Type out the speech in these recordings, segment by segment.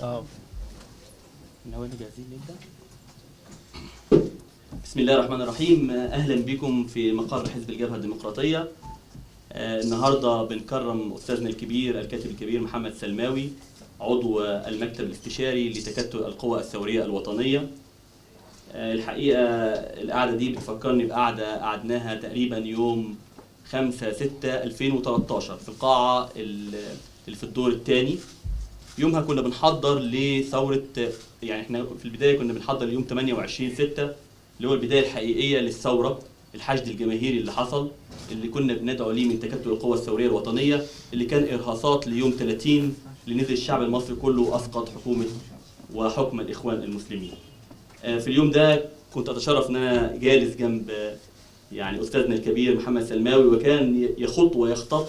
جاهزين نبدا بسم الله الرحمن الرحيم اهلا بكم في مقر حزب الجبهه الديمقراطيه آه، النهارده بنكرم استاذنا الكبير الكاتب الكبير محمد سلماوي عضو المكتب الاستشاري لتكتل القوى الثوريه الوطنيه آه، الحقيقه القعده دي بتفكرني بقعده قعدناها تقريبا يوم 5 6 2013 في القاعه اللي في الدور الثاني يومها كنا بنحضر لثوره يعني احنا في البدايه كنا بنحضر ليوم 28 6 اللي هو البدايه الحقيقيه للثوره الحشد الجماهيري اللي حصل اللي كنا بندعو ليه من تكتل القوى الثوريه الوطنيه اللي كان ارهاصات ليوم 30 اللي نزل الشعب المصري كله واسقط حكومه وحكم الاخوان المسلمين. آه، في اليوم ده كنت اتشرف ان انا جالس جنب يعني استاذنا الكبير محمد سلماوي وكان يخط ويخطط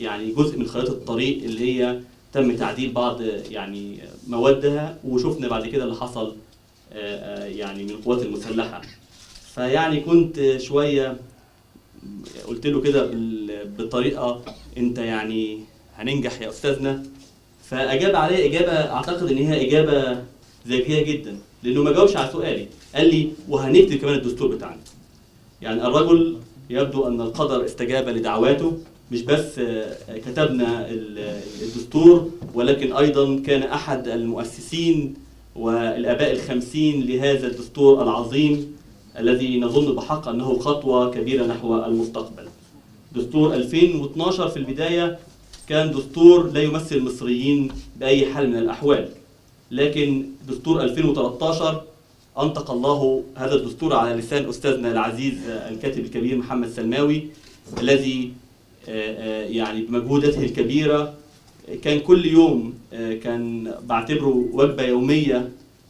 يعني جزء من خريطه الطريق اللي هي تم تعديل بعض يعني موادها وشفنا بعد كده اللي حصل آه، آه، يعني من القوات المسلحه فيعني كنت شويه قلت له كده بطريقه انت يعني هننجح يا استاذنا فاجاب عليه اجابه اعتقد ان هي اجابه ذكيه جدا لانه ما جاوبش على سؤالي قال لي وهنكتب كمان الدستور بتاعنا يعني الرجل يبدو ان القدر استجاب لدعواته مش بس كتبنا الدستور ولكن أيضا كان أحد المؤسسين والآباء الخمسين لهذا الدستور العظيم الذي نظن بحق أنه خطوة كبيرة نحو المستقبل دستور 2012 في البداية كان دستور لا يمثل المصريين بأي حال من الأحوال لكن دستور 2013 أنطق الله هذا الدستور على لسان أستاذنا العزيز الكاتب الكبير محمد سلماوي الذي آه، آه، يعني بمجهوداته الكبيرة كان كل يوم آه، كان بعتبره وجبة يومية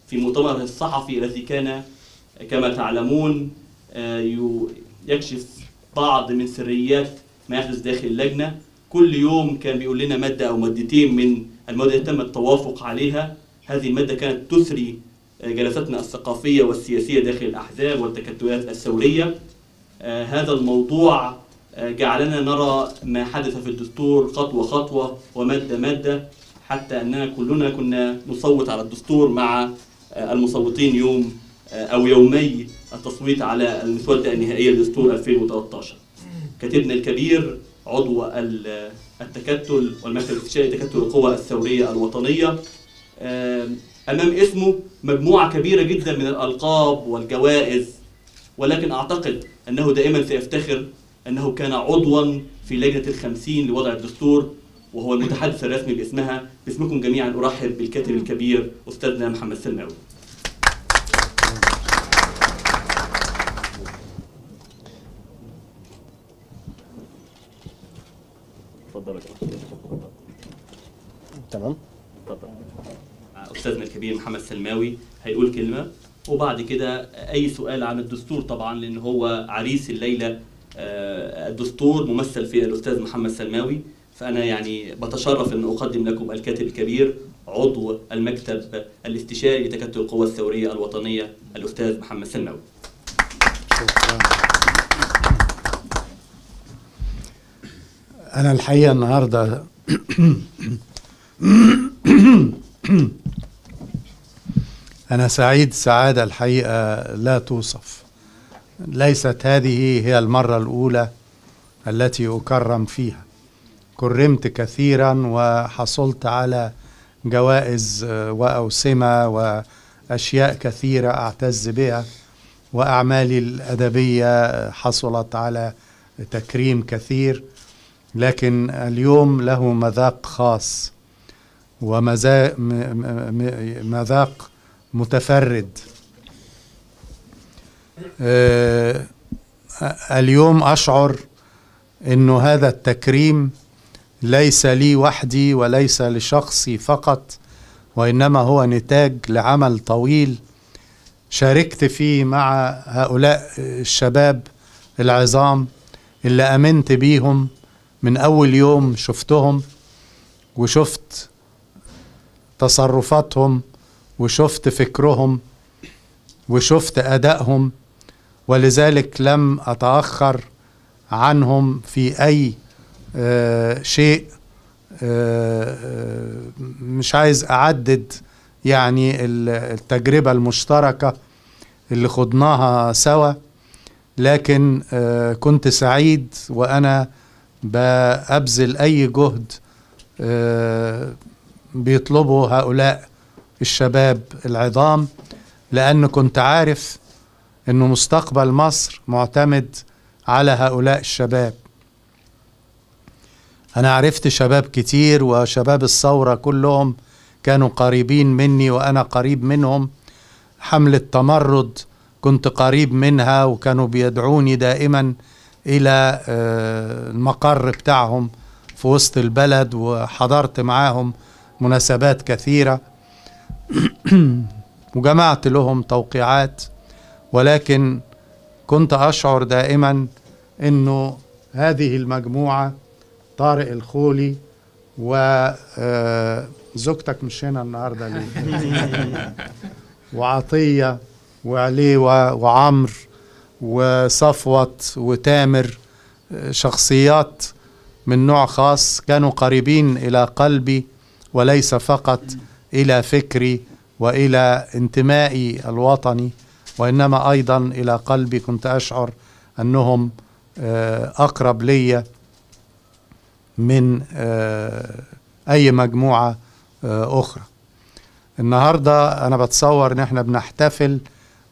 في مؤتمر الصحفي الذي كان كما تعلمون يكشف بعض من سريات ما يحدث داخل اللجنة كل يوم كان بيقول لنا مادة أو مادتين من المواد التي تم التوافق عليها هذه المادة كانت تثري جلساتنا الثقافية والسياسية داخل الأحزاب والتكتلات الثورية هذا الموضوع جعلنا نرى ما حدث في الدستور خطوة خطوة ومادة مادة حتى أننا كلنا كنا نصوت على الدستور مع آه، المصوتين يوم آه، أو يومي التصويت على المسودة النهائية لدستور 2013 كتبنا الكبير عضو التكتل والمكتب الاستشاري تكتل القوى الثورية الوطنية آه، أمام اسمه مجموعة كبيرة جدا من الألقاب والجوائز ولكن أعتقد أنه دائما سيفتخر أنه كان عضوا في لجنة الخمسين لوضع الدستور وهو المتحدث الرسمي باسمها باسمكم جميعا أرحب بالكاتب الكبير أستاذنا محمد سلماوي تفضل تمام تفضل استاذنا الكبير محمد سلماوي هيقول كلمه وبعد كده اي سؤال عن الدستور طبعا لان هو عريس الليله آه، الدستور ممثل في الاستاذ محمد سلماوي فانا يعني بتشرف ان اقدم لكم الكاتب الكبير عضو المكتب الاستشاري لتكتل القوى الثوريه الوطنيه الاستاذ محمد سلماوي. شكرا. انا الحقيقه النهارده انا سعيد سعاده الحقيقه لا توصف ليست هذه هي المرة الأولى التي أكرم فيها كرمت كثيرا وحصلت على جوائز آه، وأوسمة وأشياء كثيرة أعتز بها وأعمالي الأدبية آه، حصلت على تكريم كثير لكن اليوم له مذاق خاص ومذاق متفرد آه، اليوم أشعر أنه هذا التكريم ليس لي وحدي وليس لشخصي فقط وإنما هو نتاج لعمل طويل شاركت فيه مع هؤلاء الشباب العظام اللي امنت بيهم من اول يوم شفتهم وشفت تصرفاتهم وشفت فكرهم وشفت ادائهم ولذلك لم أتأخر عنهم في أي آه، شيء آه، آه، مش عايز أعدد يعني التجربة المشتركة اللي خضناها سوا لكن كنت سعيد وأنا بأبذل أي جهد بيطلبه هؤلاء الشباب العظام لأن كنت عارف انه مستقبل مصر معتمد على هؤلاء الشباب انا عرفت شباب كتير وشباب الثوره كلهم كانوا قريبين مني وانا قريب منهم حمله تمرد كنت قريب منها وكانوا بيدعوني دائما الى آه، المقر بتاعهم في وسط البلد وحضرت معاهم مناسبات كثيره وجمعت لهم توقيعات ولكن كنت أشعر دائما أنه هذه المجموعة طارق الخولي وزوجتك آه، مش هنا النهاردة وعطية وعليوة وعمر وصفوت وتامر آه، شخصيات من نوع خاص كانوا قريبين إلى قلبي وليس فقط إلى فكري وإلى انتمائي الوطني وإنما أيضا إلى قلبي كنت أشعر أنهم آه، أقرب لي من آه، أي مجموعة آه، أخرى النهاردة أنا بتصور إن احنا بنحتفل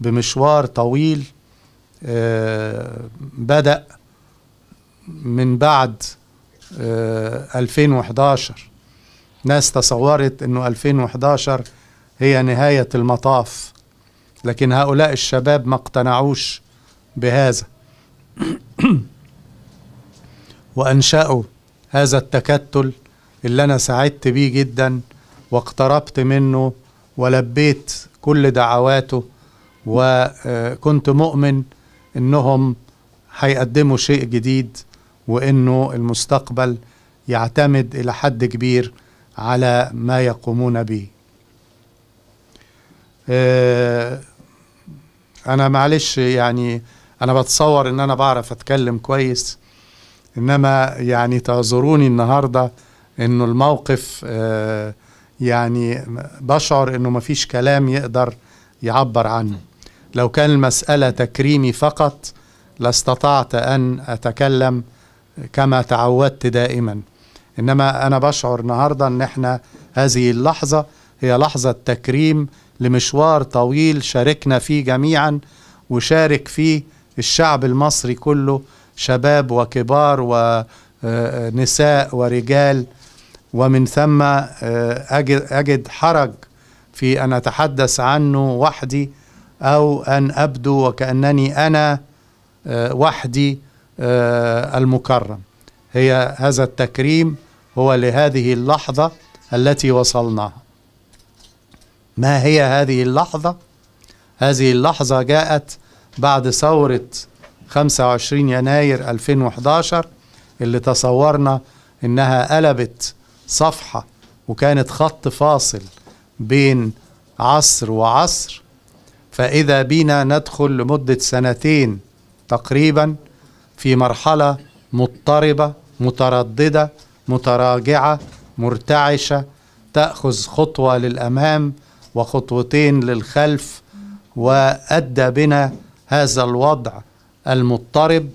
بمشوار طويل بدأ من بعد 2011 ناس تصورت انه 2011 هي نهاية المطاف لكن هؤلاء الشباب ما اقتنعوش بهذا وأنشأوا هذا التكتل اللي أنا سعدت بيه جدا واقتربت منه ولبيت كل دعواته وكنت مؤمن انهم هيقدموا شيء جديد وانه المستقبل يعتمد الى حد كبير على ما يقومون به آه، انا معلش يعني انا بتصور ان انا بعرف اتكلم كويس انما يعني تعذروني النهارده انه الموقف آه، يعني بشعر انه مفيش كلام يقدر يعبر عنه لو كان المساله تكريمي فقط لاستطعت ان اتكلم كما تعودت دائما انما انا بشعر النهارده ان احنا هذه اللحظه هي لحظه تكريم لمشوار طويل شاركنا فيه جميعا وشارك فيه الشعب المصري كله شباب وكبار ونساء ورجال ومن ثم آه، أجد حرج في أن أتحدث عنه وحدي أو أن أبدو وكأنني أنا آه، وحدي آه، المكرم هي هذا التكريم هو لهذه اللحظة التي وصلناها ما هي هذه اللحظة؟ هذه اللحظة جاءت بعد ثورة 25 يناير 2011 اللي تصورنا إنها قلبت صفحة وكانت خط فاصل بين عصر وعصر فإذا بينا ندخل لمدة سنتين تقريبا في مرحلة مضطربة مترددة متراجعة مرتعشة تأخذ خطوة للأمام وخطوتين للخلف وأدى بنا هذا الوضع المضطرب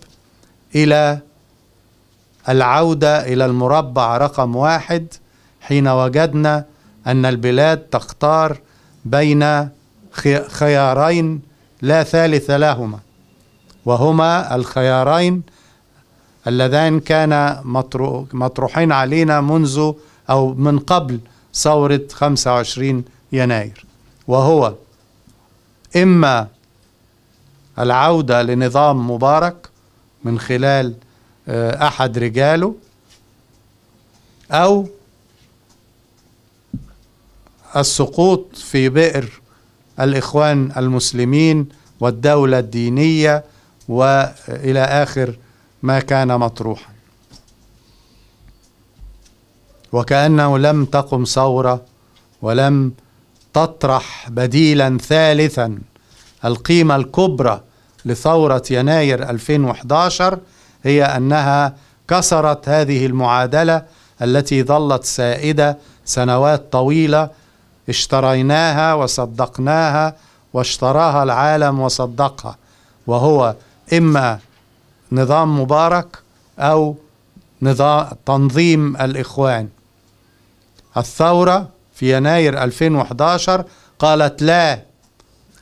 إلى العودة إلى المربع رقم واحد حين وجدنا أن البلاد تختار بين خيارين لا ثالث لهما وهما الخيارين اللذان كان مطروحين علينا منذ أو من قبل ثورة 25 يناير وهو إما العودة لنظام مبارك من خلال آه، أحد رجاله أو السقوط في بئر الإخوان المسلمين والدولة الدينية وإلى آخر ما كان مطروحا وكأنه لم تقم ثورة ولم تطرح بديلا ثالثا القيمة الكبرى لثورة يناير 2011 هي أنها كسرت هذه المعادلة التي ظلت سائدة سنوات طويلة اشتريناها وصدقناها واشتراها العالم وصدقها وهو إما نظام مبارك أو نظام تنظيم الإخوان الثورة في يناير 2011 قالت لا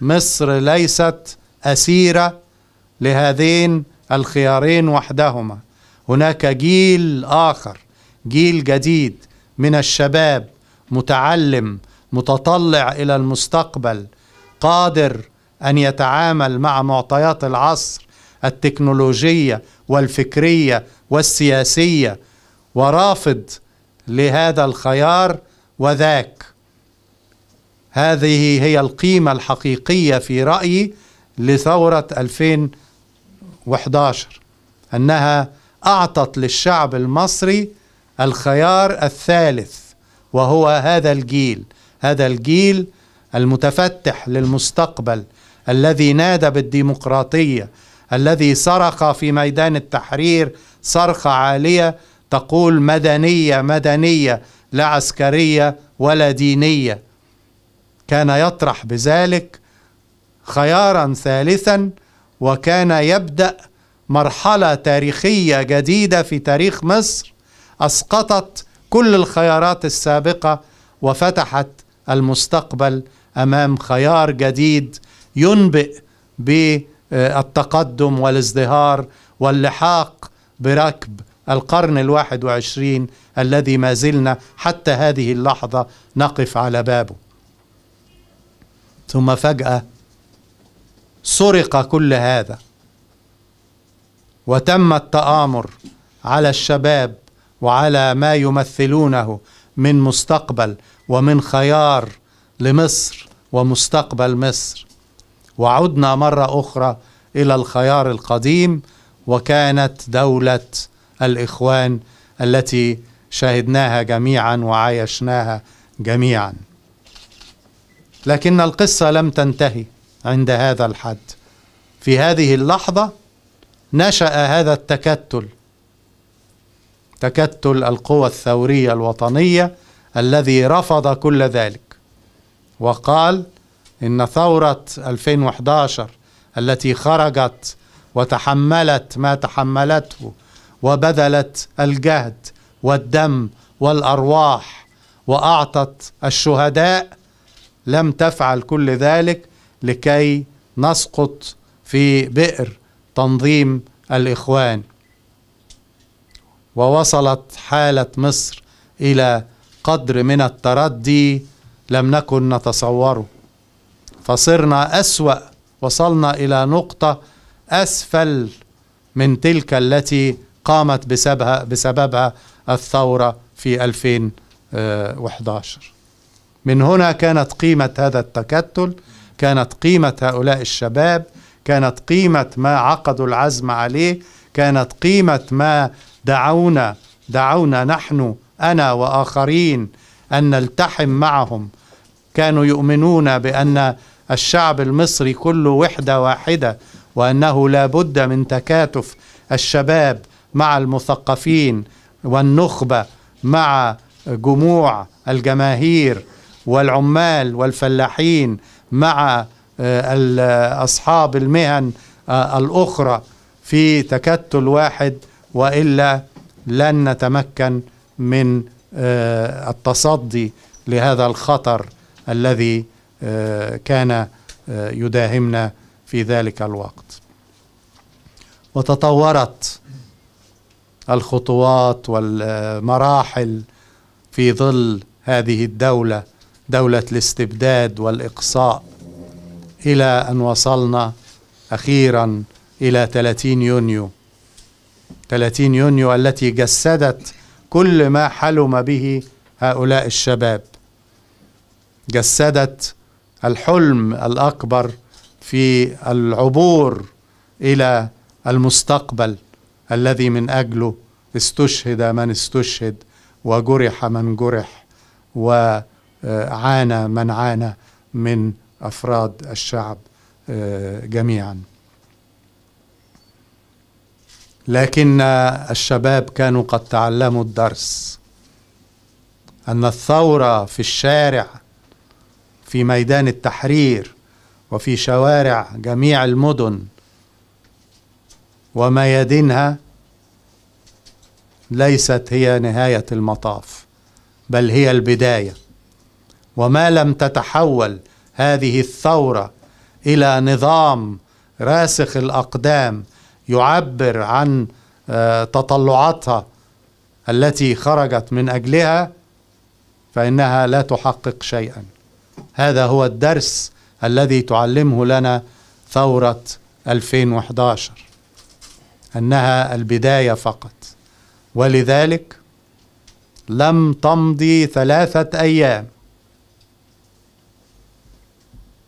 مصر ليست أسيرة لهذين الخيارين وحدهما هناك جيل آخر جيل جديد من الشباب متعلم متطلع إلى المستقبل قادر أن يتعامل مع معطيات العصر التكنولوجية والفكرية والسياسية ورافض لهذا الخيار وذاك هذه هي القيمة الحقيقية في رأيي لثورة 2011 أنها أعطت للشعب المصري الخيار الثالث وهو هذا الجيل هذا الجيل المتفتح للمستقبل الذي نادى بالديمقراطية الذي صرخ في ميدان التحرير صرخة عالية تقول مدنية مدنية لا عسكريه ولا دينيه كان يطرح بذلك خيارا ثالثا وكان يبدا مرحله تاريخيه جديده في تاريخ مصر اسقطت كل الخيارات السابقه وفتحت المستقبل امام خيار جديد ينبئ بالتقدم والازدهار واللحاق بركب القرن الواحد وعشرين الذي ما زلنا حتى هذه اللحظة نقف على بابه ثم فجأة سرق كل هذا وتم التآمر على الشباب وعلى ما يمثلونه من مستقبل ومن خيار لمصر ومستقبل مصر وعدنا مرة أخرى إلى الخيار القديم وكانت دولة الاخوان التي شاهدناها جميعا وعايشناها جميعا لكن القصه لم تنتهي عند هذا الحد في هذه اللحظه نشا هذا التكتل تكتل القوى الثوريه الوطنيه الذي رفض كل ذلك وقال ان ثوره 2011 التي خرجت وتحملت ما تحملته وبذلت الجهد والدم والارواح واعطت الشهداء لم تفعل كل ذلك لكي نسقط في بئر تنظيم الاخوان ووصلت حاله مصر الى قدر من التردي لم نكن نتصوره فصرنا اسوا وصلنا الى نقطه اسفل من تلك التي قامت بسببها, بسببها الثورة في 2011 من هنا كانت قيمة هذا التكتل كانت قيمة هؤلاء الشباب كانت قيمة ما عقدوا العزم عليه كانت قيمة ما دعونا دعونا نحن أنا وآخرين أن نلتحم معهم كانوا يؤمنون بأن الشعب المصري كله وحدة واحدة وأنه لا بد من تكاتف الشباب مع المثقفين والنخبه مع جموع الجماهير والعمال والفلاحين مع آه، اصحاب المهن آه، الاخرى في تكتل واحد والا لن نتمكن من آه، التصدي لهذا الخطر الذي كان يداهمنا في ذلك الوقت وتطورت الخطوات والمراحل في ظل هذه الدولة دولة الاستبداد والإقصاء إلى أن وصلنا أخيرا إلى 30 يونيو 30 يونيو التي جسدت كل ما حلم به هؤلاء الشباب جسدت الحلم الأكبر في العبور إلى المستقبل الذي من اجله استشهد من استشهد وجرح من جرح وعانى من عانى من افراد الشعب آه، جميعا لكن الشباب كانوا قد تعلموا الدرس ان الثوره في الشارع في ميدان التحرير وفي شوارع جميع المدن وميادينها ليست هي نهاية المطاف بل هي البداية وما لم تتحول هذه الثورة إلى نظام راسخ الأقدام يعبر عن آه، تطلعاتها التي خرجت من أجلها فإنها لا تحقق شيئا هذا هو الدرس الذي تعلمه لنا ثورة 2011 انها البدايه فقط ولذلك لم تمضي ثلاثه ايام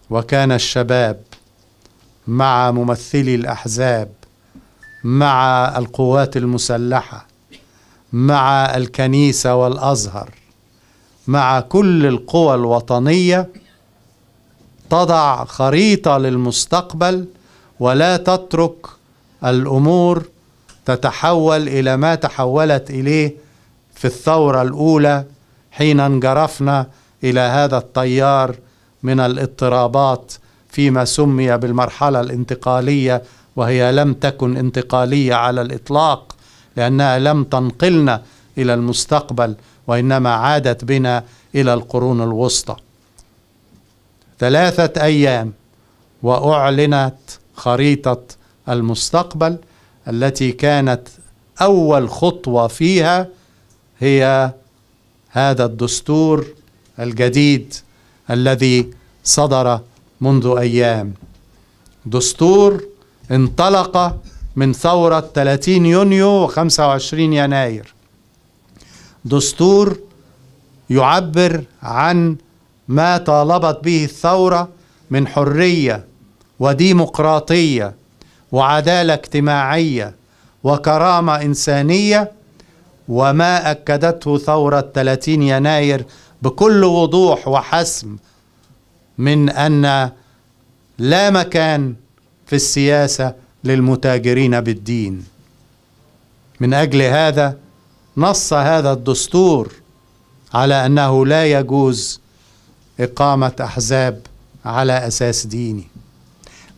وكان الشباب مع ممثلي الاحزاب مع القوات المسلحه مع الكنيسه والازهر مع كل القوى الوطنيه تضع خريطه للمستقبل ولا تترك الأمور تتحول إلى ما تحولت إليه في الثورة الأولى حين انجرفنا إلى هذا التيار من الاضطرابات فيما سمي بالمرحلة الانتقالية وهي لم تكن انتقالية على الإطلاق لأنها لم تنقلنا إلى المستقبل وإنما عادت بنا إلى القرون الوسطى ثلاثة أيام وأعلنت خريطة المستقبل التي كانت اول خطوه فيها هي هذا الدستور الجديد الذي صدر منذ ايام دستور انطلق من ثوره 30 يونيو و25 يناير دستور يعبر عن ما طالبت به الثوره من حريه وديمقراطيه وعداله اجتماعيه وكرامه انسانيه وما اكدته ثوره 30 يناير بكل وضوح وحسم من ان لا مكان في السياسه للمتاجرين بالدين من اجل هذا نص هذا الدستور على انه لا يجوز اقامه احزاب على اساس ديني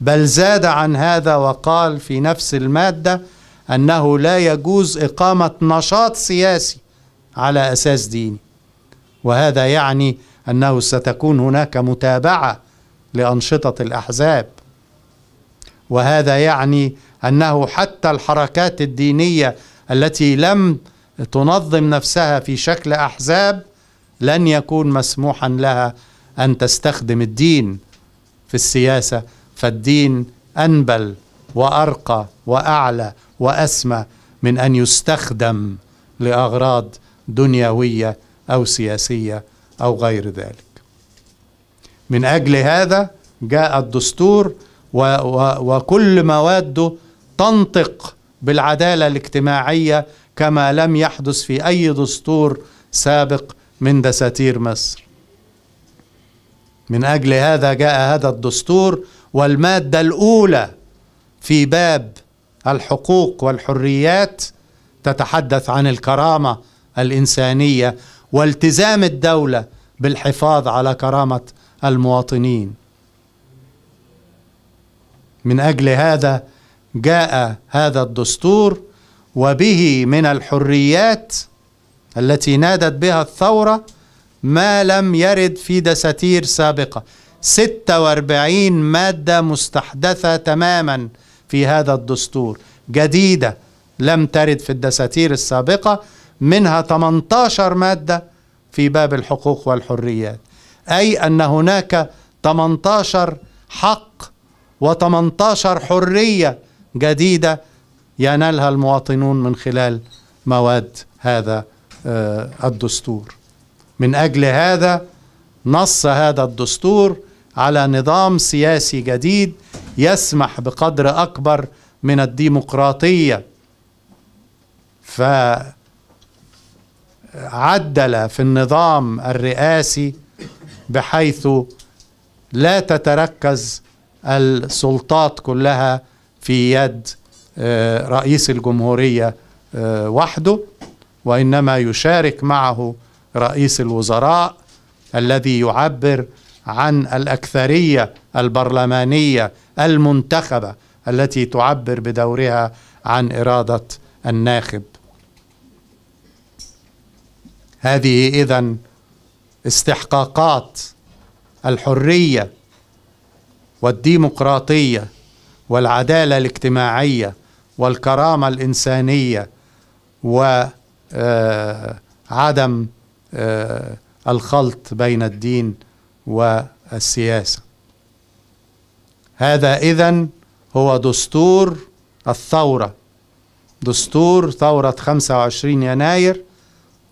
بل زاد عن هذا وقال في نفس المادة أنه لا يجوز إقامة نشاط سياسي على أساس ديني وهذا يعني أنه ستكون هناك متابعة لأنشطة الأحزاب وهذا يعني أنه حتى الحركات الدينية التي لم تنظم نفسها في شكل أحزاب لن يكون مسموحا لها أن تستخدم الدين في السياسة فالدين انبل وارقى واعلى واسمى من ان يستخدم لاغراض دنيويه او سياسيه او غير ذلك من اجل هذا جاء الدستور و و وكل مواده تنطق بالعداله الاجتماعيه كما لم يحدث في اي دستور سابق من دساتير مصر من اجل هذا جاء هذا الدستور والمادة الأولى في باب الحقوق والحريات تتحدث عن الكرامة الإنسانية والتزام الدولة بالحفاظ على كرامة المواطنين من أجل هذا جاء هذا الدستور وبه من الحريات التي نادت بها الثورة ما لم يرد في دساتير سابقة 46 مادة مستحدثة تماما في هذا الدستور جديدة لم ترد في الدساتير السابقة منها 18 مادة في باب الحقوق والحريات أي أن هناك 18 حق و18 حرية جديدة ينالها المواطنون من خلال مواد هذا آه، الدستور من أجل هذا نص هذا الدستور على نظام سياسي جديد يسمح بقدر اكبر من الديمقراطيه فعدل في النظام الرئاسي بحيث لا تتركز السلطات كلها في يد آه، رئيس الجمهوريه آه، وحده وانما يشارك معه رئيس الوزراء الذي يعبر عن الاكثريه البرلمانيه المنتخبه التي تعبر بدورها عن اراده الناخب هذه اذا استحقاقات الحريه والديمقراطيه والعداله الاجتماعيه والكرامه الانسانيه وعدم آه، آه، الخلط بين الدين والسياسه هذا اذا هو دستور الثوره دستور ثوره 25 يناير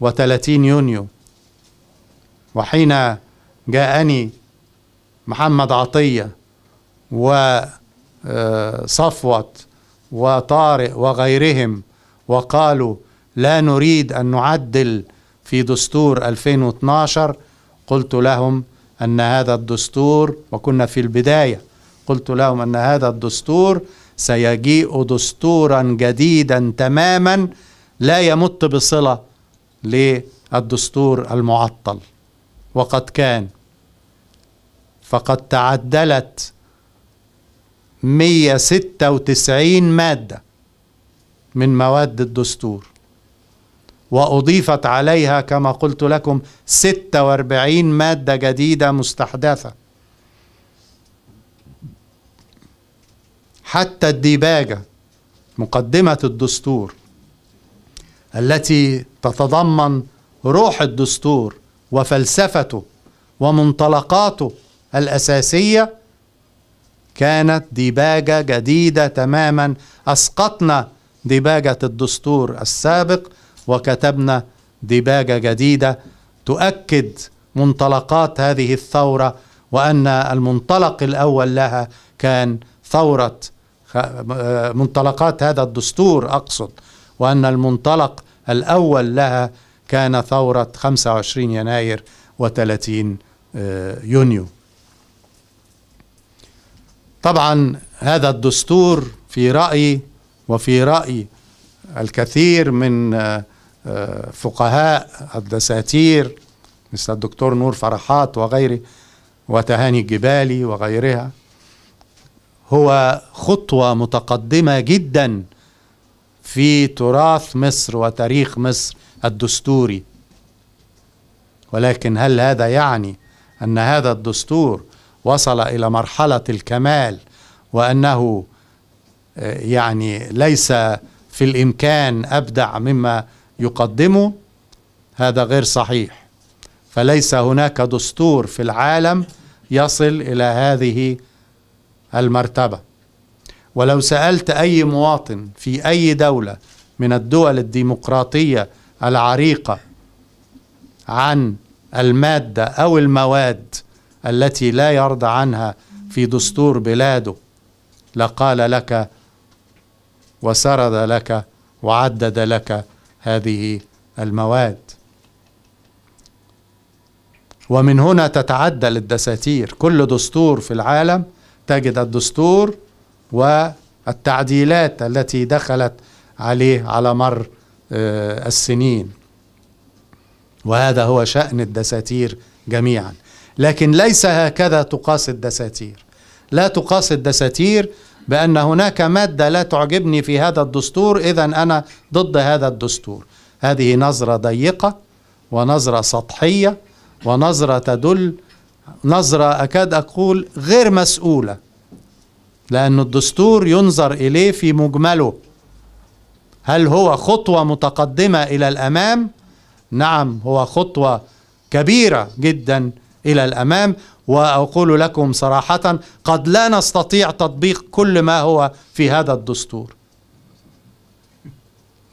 و30 يونيو وحين جاءني محمد عطيه وصفوة آه، وطارق وغيرهم وقالوا لا نريد ان نعدل في دستور 2012 قلت لهم أن هذا الدستور وكنا في البداية قلت لهم أن هذا الدستور سيجيء دستورا جديدا تماما لا يمت بصلة للدستور المعطل وقد كان فقد تعدلت 196 مادة من مواد الدستور وأضيفت عليها كما قلت لكم 46 مادة جديدة مستحدثة حتى الديباجة مقدمة الدستور التي تتضمن روح الدستور وفلسفته ومنطلقاته الأساسية كانت ديباجة جديدة تماما أسقطنا ديباجة الدستور السابق وكتبنا ديباجة جديدة تؤكد منطلقات هذه الثورة وأن المنطلق الأول لها كان ثورة آه، منطلقات هذا الدستور أقصد وأن المنطلق الأول لها كان ثورة 25 يناير و30 آه، يونيو طبعا هذا الدستور في رأيي وفي رأي الكثير من آه، فقهاء الدساتير مثل الدكتور نور فرحات وغيره وتهاني الجبالي وغيرها هو خطوة متقدمة جدا في تراث مصر وتاريخ مصر الدستوري ولكن هل هذا يعني أن هذا الدستور وصل إلى مرحلة الكمال وأنه آه، يعني ليس في الإمكان أبدع مما يقدمه هذا غير صحيح فليس هناك دستور في العالم يصل الى هذه المرتبه ولو سالت اي مواطن في اي دوله من الدول الديمقراطيه العريقه عن الماده او المواد التي لا يرضى عنها في دستور بلاده لقال لك وسرد لك وعدد لك هذه المواد ومن هنا تتعدل الدساتير كل دستور في العالم تجد الدستور والتعديلات التي دخلت عليه على مر آه، السنين وهذا هو شأن الدساتير جميعا لكن ليس هكذا تقاس الدساتير لا تقاس الدساتير بأن هناك مادة لا تعجبني في هذا الدستور إذا أنا ضد هذا الدستور هذه نظرة ضيقة ونظرة سطحية ونظرة تدل نظرة أكاد أقول غير مسؤولة لأن الدستور ينظر إليه في مجمله هل هو خطوة متقدمة إلى الأمام؟ نعم هو خطوة كبيرة جدا الى الامام واقول لكم صراحه قد لا نستطيع تطبيق كل ما هو في هذا الدستور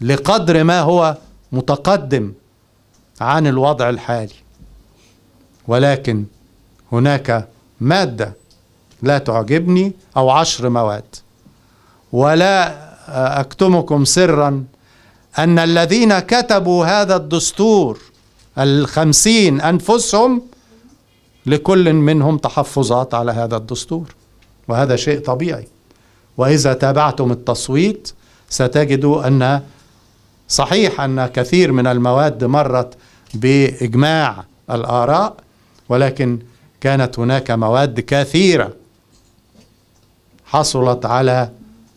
لقدر ما هو متقدم عن الوضع الحالي ولكن هناك ماده لا تعجبني او عشر مواد ولا اكتمكم سرا ان الذين كتبوا هذا الدستور الخمسين انفسهم لكل منهم تحفظات على هذا الدستور وهذا شيء طبيعي واذا تابعتم التصويت ستجدوا ان صحيح ان كثير من المواد مرت باجماع الاراء ولكن كانت هناك مواد كثيره حصلت على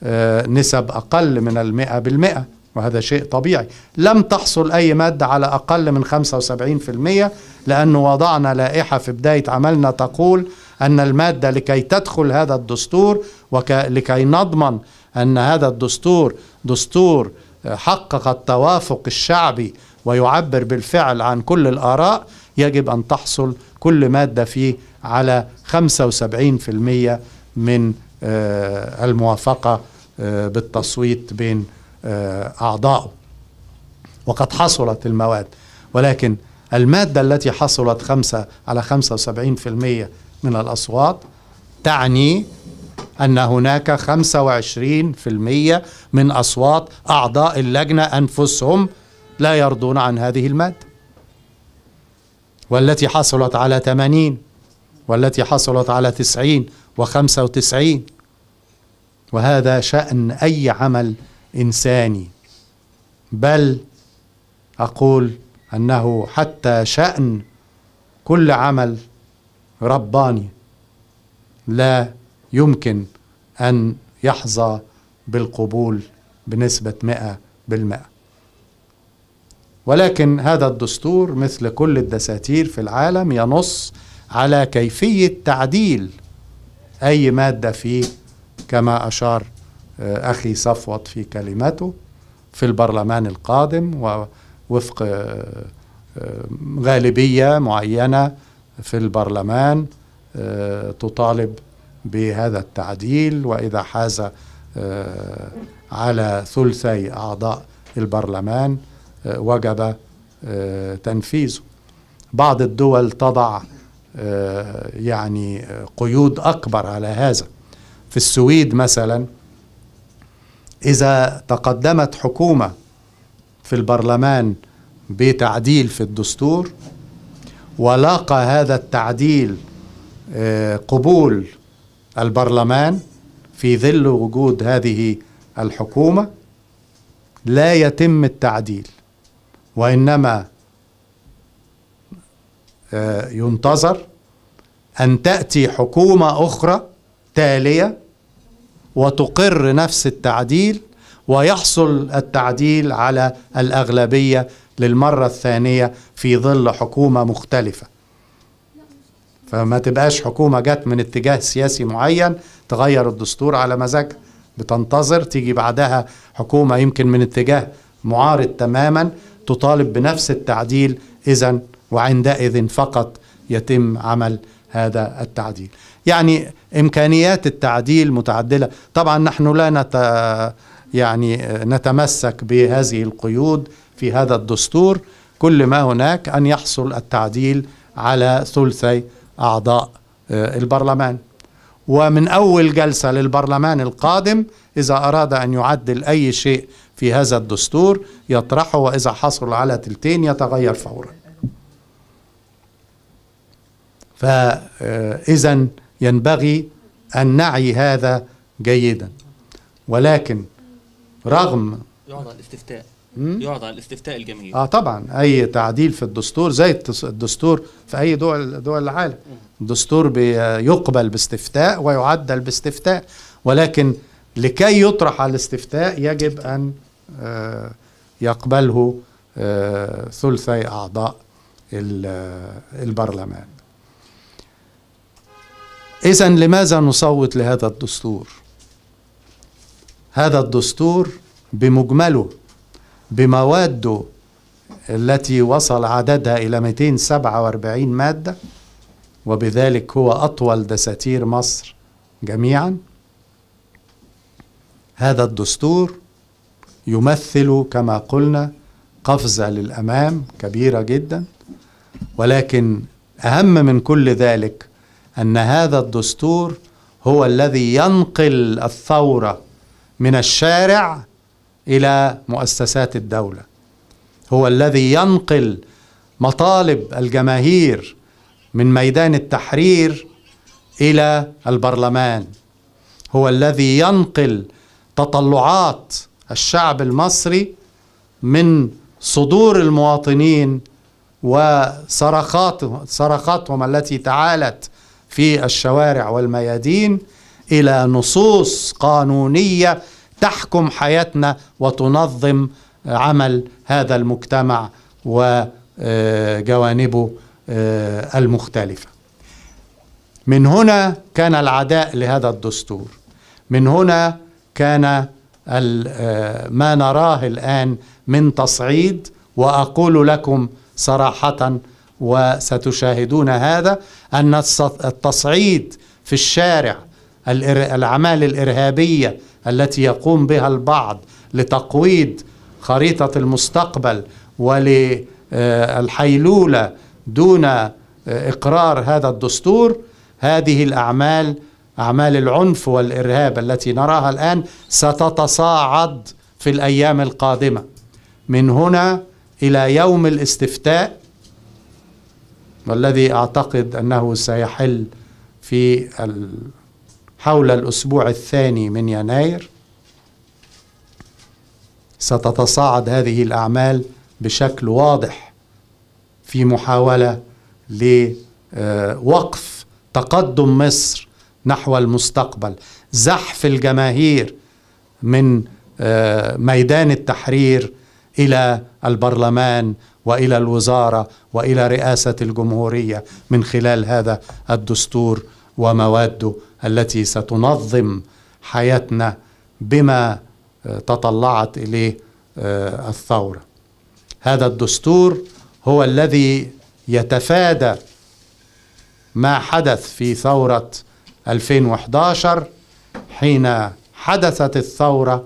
آه، نسب اقل من المئه بالمئه وهذا شيء طبيعي لم تحصل أي مادة على أقل من 75% لأنه وضعنا لائحة في بداية عملنا تقول أن المادة لكي تدخل هذا الدستور ولكي نضمن أن هذا الدستور دستور حقق التوافق الشعبي ويعبر بالفعل عن كل الآراء يجب أن تحصل كل مادة فيه على 75% من آه، الموافقة آه، بالتصويت بين آه، أعضائه وقد حصلت المواد ولكن المادة التي حصلت خمسة على 75% من الأصوات تعني أن هناك 25% من أصوات أعضاء اللجنة أنفسهم لا يرضون عن هذه المادة والتي حصلت على 80 والتي حصلت على 90 و95 وهذا شأن أي عمل انساني بل اقول انه حتى شان كل عمل رباني لا يمكن ان يحظى بالقبول بنسبه 100% ولكن هذا الدستور مثل كل الدساتير في العالم ينص على كيفيه تعديل اي ماده فيه كما اشار آه، أخي صفوت في كلمته في البرلمان القادم ووفق آه، آه، غالبية معينة في البرلمان تطالب بهذا التعديل وإذا حاز على ثلثي أعضاء البرلمان وجب تنفيذه بعض الدول تضع يعني قيود أكبر على هذا في السويد مثلا إذا تقدمت حكومة في البرلمان بتعديل في الدستور ولاقى هذا التعديل آه، قبول البرلمان في ظل وجود هذه الحكومة لا يتم التعديل وإنما آه، ينتظر أن تأتي حكومة أخرى تالية وتقر نفس التعديل ويحصل التعديل على الاغلبيه للمره الثانيه في ظل حكومه مختلفه فما تبقاش حكومه جت من اتجاه سياسي معين تغير الدستور على مزاجها بتنتظر تيجي بعدها حكومه يمكن من اتجاه معارض تماما تطالب بنفس التعديل اذا وعندئذ فقط يتم عمل هذا التعديل يعني إمكانيات التعديل متعدلة طبعا نحن لا نت يعني نتمسك بهذه القيود في هذا الدستور كل ما هناك أن يحصل التعديل على ثلثي أعضاء آه، البرلمان ومن أول جلسة للبرلمان القادم إذا أراد أن يعدل أي شيء في هذا الدستور يطرحه وإذا حصل على تلتين يتغير فورا فإذا آه، ينبغي أن نعي هذا جيدا ولكن رغم يعرض على الاستفتاء يعرض على الاستفتاء الجميل اه طبعا اي تعديل في الدستور زي الدستور في اي دول دول العالم الدستور بيقبل باستفتاء ويعدل باستفتاء ولكن لكي يطرح على الاستفتاء يجب ان آه، يقبله آه، ثلثي اعضاء البرلمان إذا لماذا نصوت لهذا الدستور؟ هذا الدستور بمجمله بمواده التي وصل عددها إلى 247 مادة وبذلك هو أطول دساتير مصر جميعا هذا الدستور يمثل كما قلنا قفزة للأمام كبيرة جدا ولكن أهم من كل ذلك ان هذا الدستور هو الذي ينقل الثوره من الشارع الى مؤسسات الدوله هو الذي ينقل مطالب الجماهير من ميدان التحرير الى البرلمان هو الذي ينقل تطلعات الشعب المصري من صدور المواطنين وصرخاتهم التي تعالت في الشوارع والميادين الى نصوص قانونيه تحكم حياتنا وتنظم عمل هذا المجتمع وجوانبه آه، المختلفه من هنا كان العداء لهذا الدستور من هنا كان آه، ما نراه الان من تصعيد واقول لكم صراحه وستشاهدون هذا أن التصعيد في الشارع الأعمال الإرهابية التي يقوم بها البعض لتقويض خريطة المستقبل وللحيلولة آه، دون آه، إقرار هذا الدستور هذه الأعمال أعمال العنف والإرهاب التي نراها الآن ستتصاعد في الأيام القادمة من هنا إلى يوم الاستفتاء والذي اعتقد انه سيحل في حول الاسبوع الثاني من يناير ستتصاعد هذه الاعمال بشكل واضح في محاوله لوقف آه، تقدم مصر نحو المستقبل زحف الجماهير من آه، ميدان التحرير الى البرلمان والى الوزاره والى رئاسه الجمهوريه من خلال هذا الدستور ومواده التي ستنظم حياتنا بما آه، تطلعت اليه آه، الثوره. هذا الدستور هو الذي يتفادى ما حدث في ثوره 2011 حين حدثت الثوره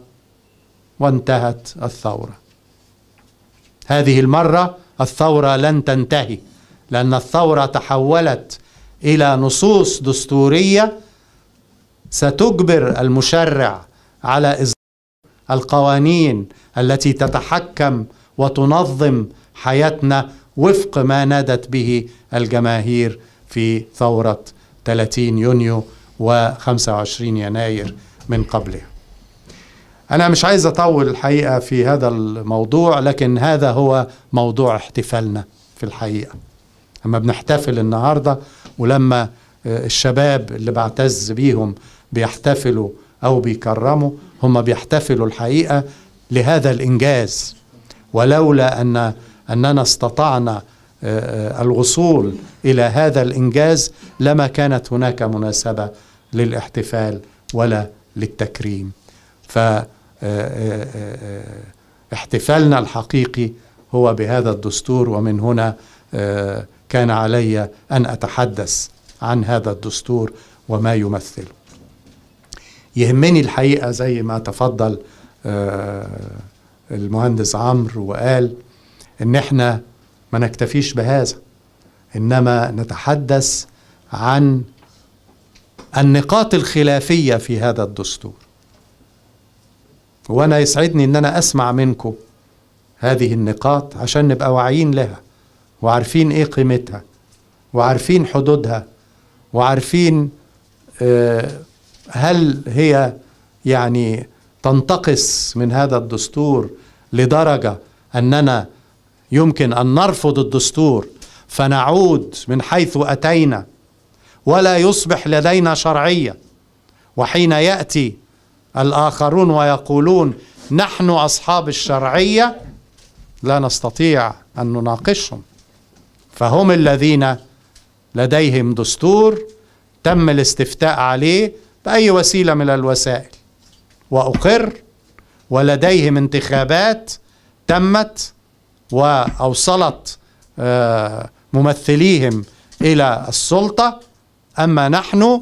وانتهت الثوره. هذه المرة الثورة لن تنتهي لأن الثورة تحولت إلى نصوص دستورية ستجبر المشرع على إصدار القوانين التي تتحكم وتنظم حياتنا وفق ما نادت به الجماهير في ثورة 30 يونيو و 25 يناير من قبلها أنا مش عايز أطول الحقيقة في هذا الموضوع لكن هذا هو موضوع احتفالنا في الحقيقة أما بنحتفل النهاردة ولما آه، الشباب اللي بعتز بيهم بيحتفلوا أو بيكرموا هم بيحتفلوا الحقيقة لهذا الإنجاز ولولا أن أننا استطعنا آه، آه، الوصول إلى هذا الإنجاز لما كانت هناك مناسبة للاحتفال ولا للتكريم ف احتفالنا الحقيقي هو بهذا الدستور ومن هنا آه، كان علي ان اتحدث عن هذا الدستور وما يمثله يهمني الحقيقه زي ما تفضل آه، المهندس عمرو وقال ان احنا ما نكتفيش بهذا انما نتحدث عن النقاط الخلافيه في هذا الدستور وانا يسعدني ان انا اسمع منكم هذه النقاط عشان نبقى واعيين لها وعارفين ايه قيمتها وعارفين حدودها وعارفين آه، هل هي يعني تنتقص من هذا الدستور لدرجه اننا يمكن ان نرفض الدستور فنعود من حيث اتينا ولا يصبح لدينا شرعيه وحين ياتي الآخرون ويقولون نحن أصحاب الشرعية لا نستطيع أن نناقشهم فهم الذين لديهم دستور تم الاستفتاء عليه بأي وسيلة من الوسائل وأقر ولديهم انتخابات تمت وأوصلت آه، ممثليهم إلى السلطة أما نحن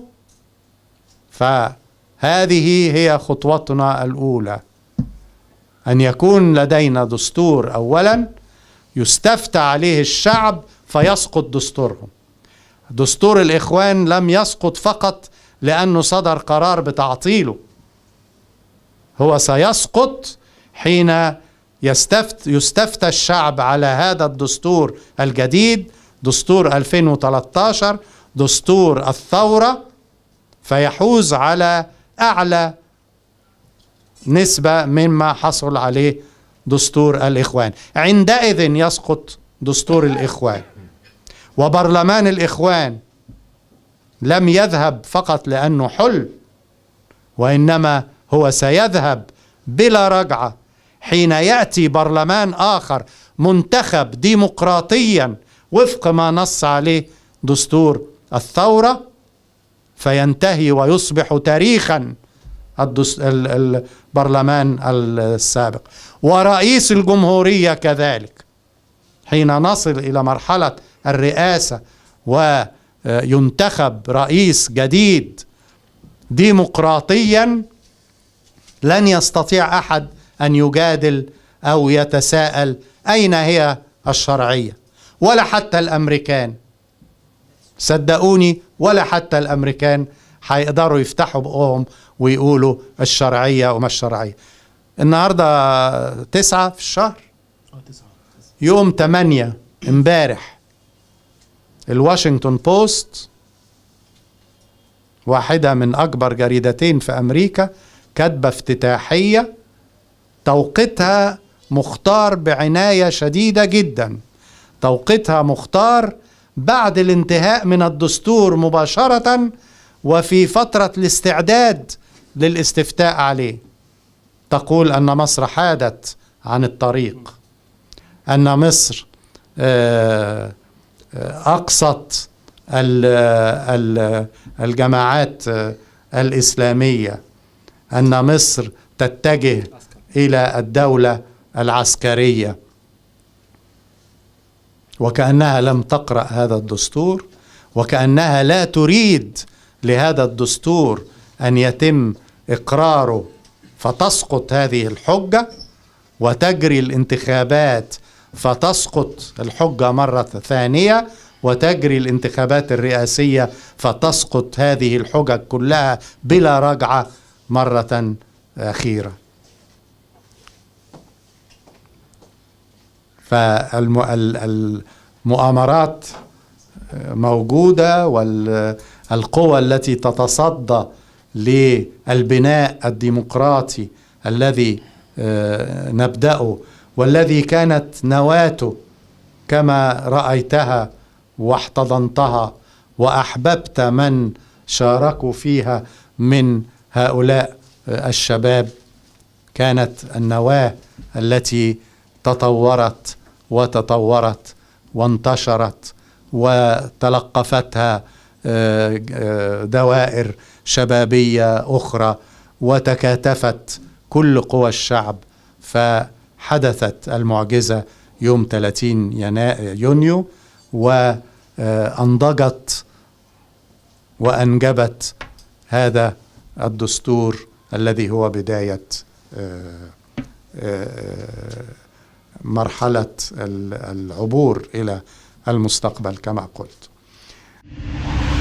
ف هذه هي خطوتنا الاولى ان يكون لدينا دستور اولا يستفتى عليه الشعب فيسقط دستورهم دستور الاخوان لم يسقط فقط لانه صدر قرار بتعطيله هو سيسقط حين يستفت يستفتى الشعب على هذا الدستور الجديد دستور 2013 دستور الثوره فيحوز على أعلى نسبة مما حصل عليه دستور الإخوان عندئذ يسقط دستور الإخوان وبرلمان الإخوان لم يذهب فقط لأنه حل وإنما هو سيذهب بلا رجعة حين يأتي برلمان آخر منتخب ديمقراطيا وفق ما نص عليه دستور الثورة فينتهي ويصبح تاريخا البرلمان السابق ورئيس الجمهورية كذلك حين نصل إلى مرحلة الرئاسة وينتخب رئيس جديد ديمقراطيا لن يستطيع أحد أن يجادل أو يتساءل أين هي الشرعية ولا حتى الأمريكان صدقوني ولا حتى الامريكان هيقدروا يفتحوا بقهم ويقولوا الشرعيه وما الشرعيه النهارده تسعة في الشهر آه، يوم 8 امبارح الواشنطن بوست واحدة من أكبر جريدتين في أمريكا كاتبة افتتاحية توقيتها مختار بعناية شديدة جدا توقيتها مختار بعد الانتهاء من الدستور مباشرة وفي فترة الاستعداد للاستفتاء عليه تقول أن مصر حادت عن الطريق أن مصر آه، آه، أقصت الجماعات آه، الإسلامية أن مصر تتجه إلى الدولة العسكرية وكأنها لم تقرأ هذا الدستور وكأنها لا تريد لهذا الدستور أن يتم إقراره فتسقط هذه الحجة وتجري الانتخابات فتسقط الحجة مرة ثانية وتجري الانتخابات الرئاسية فتسقط هذه الحجج كلها بلا رجعة مرة أخيرة فالمؤامرات موجودة والقوى التي تتصدى للبناء الديمقراطي الذي آه، نبدأه والذي كانت نواته كما رأيتها واحتضنتها وأحببت من شاركوا فيها من هؤلاء آه، الشباب كانت النواة التي تطورت وتطورت وانتشرت وتلقفتها آه، آه، دوائر شبابيه اخرى وتكاتفت كل قوى الشعب فحدثت المعجزه يوم 30 يناير يونيو وانضجت وانجبت هذا الدستور الذي هو بدايه آه، مرحله العبور الى المستقبل كما قلت.